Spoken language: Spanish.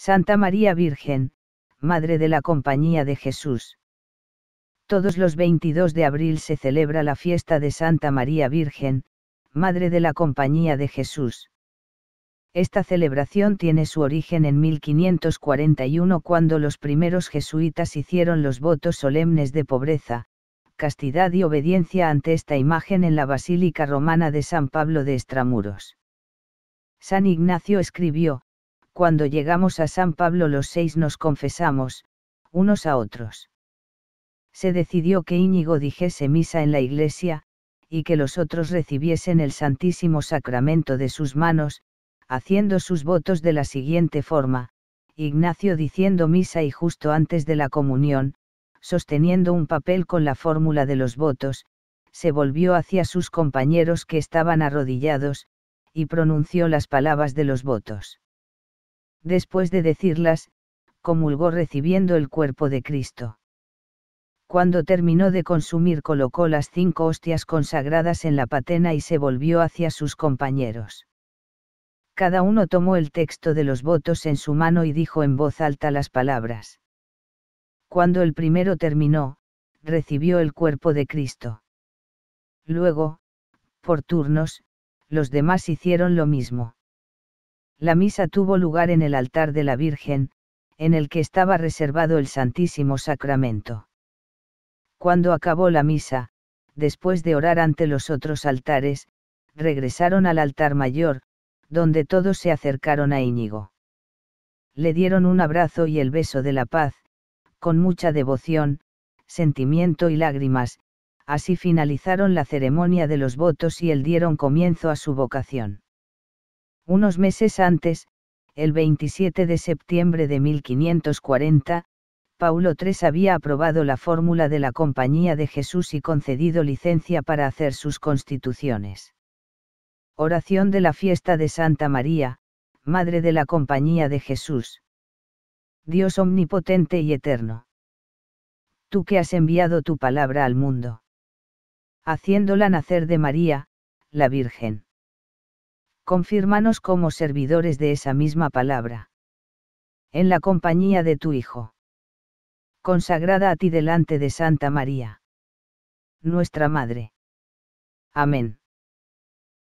Santa María Virgen, Madre de la Compañía de Jesús. Todos los 22 de abril se celebra la fiesta de Santa María Virgen, Madre de la Compañía de Jesús. Esta celebración tiene su origen en 1541 cuando los primeros jesuitas hicieron los votos solemnes de pobreza, castidad y obediencia ante esta imagen en la Basílica Romana de San Pablo de Estramuros. San Ignacio escribió, cuando llegamos a San Pablo los seis nos confesamos, unos a otros. Se decidió que Íñigo dijese misa en la iglesia, y que los otros recibiesen el Santísimo Sacramento de sus manos, haciendo sus votos de la siguiente forma, Ignacio diciendo misa y justo antes de la comunión, sosteniendo un papel con la fórmula de los votos, se volvió hacia sus compañeros que estaban arrodillados, y pronunció las palabras de los votos. Después de decirlas, comulgó recibiendo el cuerpo de Cristo. Cuando terminó de consumir colocó las cinco hostias consagradas en la patena y se volvió hacia sus compañeros. Cada uno tomó el texto de los votos en su mano y dijo en voz alta las palabras. Cuando el primero terminó, recibió el cuerpo de Cristo. Luego, por turnos, los demás hicieron lo mismo. La misa tuvo lugar en el altar de la Virgen, en el que estaba reservado el Santísimo Sacramento. Cuando acabó la misa, después de orar ante los otros altares, regresaron al altar mayor, donde todos se acercaron a Íñigo. Le dieron un abrazo y el beso de la paz, con mucha devoción, sentimiento y lágrimas, así finalizaron la ceremonia de los votos y él dieron comienzo a su vocación. Unos meses antes, el 27 de septiembre de 1540, Paulo III había aprobado la fórmula de la Compañía de Jesús y concedido licencia para hacer sus constituciones. Oración de la fiesta de Santa María, Madre de la Compañía de Jesús. Dios omnipotente y eterno. Tú que has enviado tu palabra al mundo. Haciéndola nacer de María, la Virgen confírmanos como servidores de esa misma palabra. En la compañía de tu Hijo. Consagrada a ti delante de Santa María. Nuestra Madre. Amén.